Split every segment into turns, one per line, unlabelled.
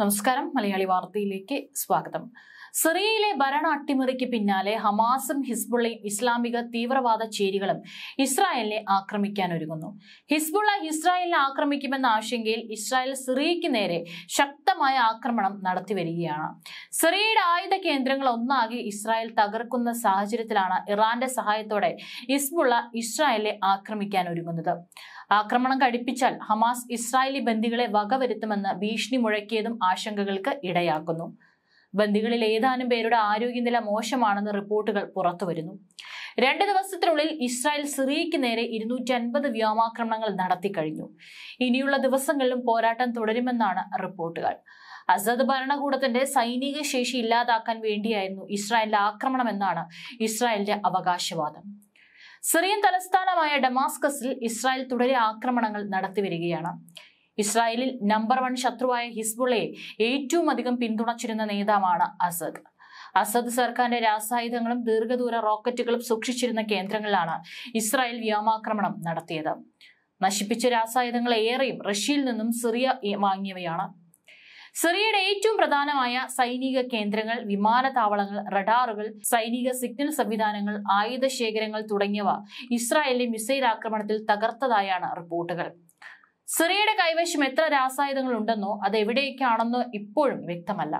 നമസ്കാരം മലയാളി വാർത്തയിലേക്ക് സ്വാഗതം സിറിയയിലെ ഭരണ അട്ടിമറിക്ക് പിന്നാലെ ഹമാസും ഹിസ്ബുള്ളയും ഇസ്ലാമിക തീവ്രവാദ ചേരികളും ഇസ്രായേലിനെ ആക്രമിക്കാൻ ഒരുങ്ങുന്നു ഹിസ്ബുള്ള ഇസ്രായേലിനെ ആക്രമിക്കുമെന്ന ആശങ്കയിൽ ഇസ്രായേൽ സിറിയയ്ക്ക് നേരെ ശക്തമായ ആക്രമണം നടത്തി വരികയാണ് സിറിയയുടെ ആയുധ കേന്ദ്രങ്ങൾ ഒന്നാകെ ഇസ്രായേൽ തകർക്കുന്ന സാഹചര്യത്തിലാണ് ഇറാന്റെ സഹായത്തോടെ ഹിസ്ബുള്ള ഇസ്രായേലിനെ ആക്രമിക്കാൻ ഒരുങ്ങുന്നത് ആക്രമണം കഴിപ്പിച്ചാൽ ഹമാസ് ഇസ്രായേലി ബന്ദികളെ വകവരുത്തുമെന്ന് ഭീഷണി മുഴക്കിയതും ആശങ്കകൾക്ക് ഇടയാക്കുന്നു ബന്ദികളിൽ ഏതാനും പേരുടെ ആരോഗ്യനില മോശമാണെന്ന് റിപ്പോർട്ടുകൾ പുറത്തുവരുന്നു രണ്ട് ദിവസത്തിനുള്ളിൽ ഇസ്രായേൽ സിറിയയ്ക്ക് നേരെ ഇരുന്നൂറ്റി അൻപത് വ്യോമാക്രമണങ്ങൾ കഴിഞ്ഞു ഇനിയുള്ള ദിവസങ്ങളിലും പോരാട്ടം തുടരുമെന്നാണ് റിപ്പോർട്ടുകൾ അസദ് ഭരണകൂടത്തിന്റെ സൈനിക ശേഷി ഇല്ലാതാക്കാൻ വേണ്ടിയായിരുന്നു ഇസ്രായേലിന്റെ ആക്രമണമെന്നാണ് ഇസ്രായേലിന്റെ അവകാശവാദം സിറിയൻ തലസ്ഥാനമായ ഡമാസ്കസിൽ ഇസ്രായേൽ തുടരെ ആക്രമണങ്ങൾ നടത്തിവരികയാണ് ഇസ്രായേലിൽ നമ്പർ വൺ ശത്രുവായ ഹിസ്ബുളയെ ഏറ്റവും അധികം പിന്തുണച്ചിരുന്ന നേതാവാണ് അസദ് അസദ് സർക്കാരിന്റെ രാസായുധങ്ങളും ദീർഘദൂര റോക്കറ്റുകളും സൂക്ഷിച്ചിരുന്ന കേന്ദ്രങ്ങളിലാണ് ഇസ്രായേൽ വ്യോമാക്രമണം നടത്തിയത് നശിപ്പിച്ച രാസായുധങ്ങൾ ഏറെയും റഷ്യയിൽ നിന്നും സിറിയ വാങ്ങിയവയാണ് സിറിയയുടെ ഏറ്റവും പ്രധാനമായ സൈനിക കേന്ദ്രങ്ങൾ വിമാനത്താവളങ്ങൾ റഡാറുകൾ സൈനിക സിഗ്നൽ സംവിധാനങ്ങൾ ആയുധ ശേഖരങ്ങൾ തുടങ്ങിയവ ഇസ്രായേലിലെ മിസൈൽ ആക്രമണത്തിൽ തകർത്തതായാണ് റിപ്പോർട്ടുകൾ സിറിയയുടെ കൈവശം എത്ര രാസായുധങ്ങൾ ഉണ്ടെന്നോ അത് എവിടേക്കാണെന്നോ ഇപ്പോഴും വ്യക്തമല്ല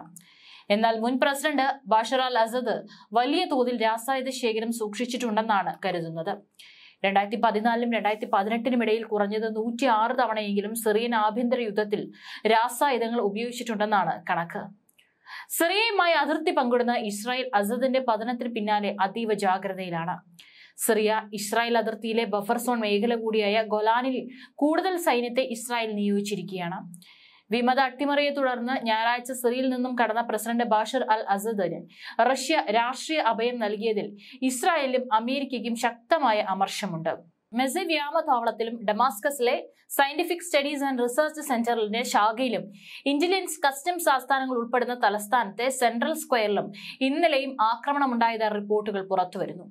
എന്നാൽ മുൻ പ്രസിഡന്റ് ബഷർ അസദ് വലിയ തോതിൽ രാസായുധ ശേഖരം സൂക്ഷിച്ചിട്ടുണ്ടെന്നാണ് കരുതുന്നത് രണ്ടായിരത്തി പതിനാലിനും രണ്ടായിരത്തി പതിനെട്ടിനും ഇടയിൽ കുറഞ്ഞത് നൂറ്റി ആറ് തവണയെങ്കിലും സിറിയൻ ആഭ്യന്തര യുദ്ധത്തിൽ രാസായുധങ്ങൾ ഉപയോഗിച്ചിട്ടുണ്ടെന്നാണ് കണക്ക് സിറിയയുമായി അതിർത്തി പങ്കിടുന്ന ഇസ്രായേൽ അസദിന്റെ പതനത്തിന് പിന്നാലെ അതീവ ജാഗ്രതയിലാണ് സിറിയ ഇസ്രായേൽ അതിർത്തിയിലെ ബഫർ സോൺ മേഖല കൂടിയായ ഗൊലാനിൽ കൂടുതൽ സൈന്യത്തെ ഇസ്രായേൽ നിയോഗിച്ചിരിക്കുകയാണ് വിമത അട്ടിമറിയെ തുടർന്ന് ഞായറാഴ്ച സിറിയിൽ നിന്നും കടന്ന പ്രസിഡന്റ് ബാഷർ അൽ അസദന് റഷ്യ രാഷ്ട്രീയ അഭയം നൽകിയതിൽ ഇസ്രായേലും അമേരിക്കയ്ക്കും ശക്തമായ അമർശമുണ്ട് മെസി വ്യോമതാവളത്തിലും ഡമാസ്കസിലെ സയന്റിഫിക് സ്റ്റഡീസ് ആൻഡ് റിസർച്ച് സെന്ററിന്റെ ശാഖയിലും ഇന്റലിജൻസ് കസ്റ്റംസ് ആസ്ഥാനങ്ങൾ ഉൾപ്പെടുന്ന തലസ്ഥാനത്തെ സെൻട്രൽ സ്ക്വയറിലും ഇന്നലെയും ആക്രമണമുണ്ടായതായി റിപ്പോർട്ടുകൾ പുറത്തുവരുന്നു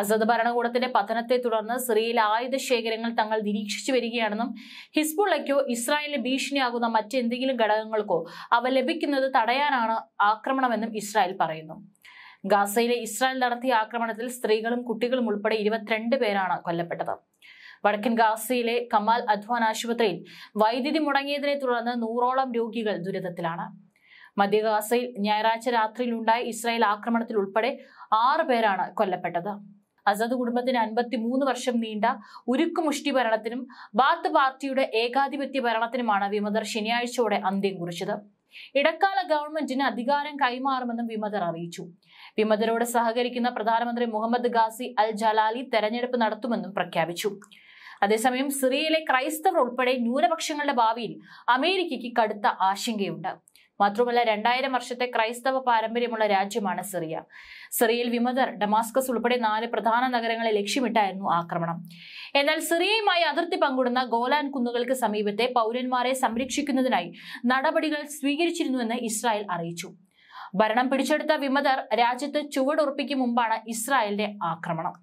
അസദ് ഭരണകൂടത്തിന്റെ പതനത്തെ തുടർന്ന് സിറിയയിൽ ആയുധ ശേഖരങ്ങൾ തങ്ങൾ നിരീക്ഷിച്ചു വരികയാണെന്നും ഹിസ്ബുള്ളയ്ക്കോ ഇസ്രായേലിന് ഭീഷണിയാകുന്ന മറ്റെന്തെങ്കിലും ഘടകങ്ങൾക്കോ അവ ലഭിക്കുന്നത് തടയാനാണ് ആക്രമണമെന്നും ഇസ്രായേൽ പറയുന്നു ഗാസയിലെ ഇസ്രായേൽ നടത്തിയ ആക്രമണത്തിൽ സ്ത്രീകളും കുട്ടികളും ഉൾപ്പെടെ ഇരുപത്തിരണ്ട് പേരാണ് കൊല്ലപ്പെട്ടത് വടക്കൻ ഗാസയിലെ കമാൽ അധ്വാൻ ആശുപത്രിയിൽ വൈദ്യുതി മുടങ്ങിയതിനെ തുടർന്ന് നൂറോളം രോഗികൾ ദുരിതത്തിലാണ് മധ്യ ഗാസയിൽ ഞായറാഴ്ച രാത്രിയിലുണ്ടായ ഇസ്രായേൽ ആക്രമണത്തിൽ ഉൾപ്പെടെ ആറ് പേരാണ് കൊല്ലപ്പെട്ടത് ആസാദ് കുടുംബത്തിന് അൻപത്തി മൂന്ന് വർഷം നീണ്ട മുഷ്ടി ഭരണത്തിനും ബാത്ത് പാർട്ടിയുടെ ഏകാധിപത്യ ഭരണത്തിനുമാണ് വിമതർ ശനിയാഴ്ചയോടെ അന്ത്യം കുറിച്ചത് ഇടക്കാല ഗവൺമെന്റിന് അധികാരം കൈമാറുമെന്നും വിമതർ അറിയിച്ചു വിമതരോട് സഹകരിക്കുന്ന പ്രധാനമന്ത്രി മുഹമ്മദ് ഗാസി അൽ ജലാലി തെരഞ്ഞെടുപ്പ് നടത്തുമെന്നും പ്രഖ്യാപിച്ചു അതേസമയം സിറിയയിലെ ക്രൈസ്തവർ ഉൾപ്പെടെ ന്യൂനപക്ഷങ്ങളുടെ ഭാവിയിൽ അമേരിക്കയ്ക്ക് കടുത്ത ആശങ്കയുണ്ട് മാത്രമല്ല രണ്ടായിരം വർഷത്തെ ക്രൈസ്തവ പാരമ്പര്യമുള്ള രാജ്യമാണ് സിറിയ സിറിയയിൽ വിമതർ ഡമാസ്കസ് ഉൾപ്പെടെ നാല് പ്രധാന നഗരങ്ങളെ ലക്ഷ്യമിട്ടായിരുന്നു ആക്രമണം എന്നാൽ സിറിയയുമായി അതിർത്തി പങ്കിടുന്ന ഗോലാൻ കുന്നുകൾക്ക് സമീപത്തെ പൗരന്മാരെ സംരക്ഷിക്കുന്നതിനായി നടപടികൾ സ്വീകരിച്ചിരുന്നുവെന്ന് ഇസ്രായേൽ അറിയിച്ചു ഭരണം പിടിച്ചെടുത്ത വിമതർ രാജ്യത്ത് ചുവടുറപ്പിക്കും മുമ്പാണ് ഇസ്രായേലിന്റെ ആക്രമണം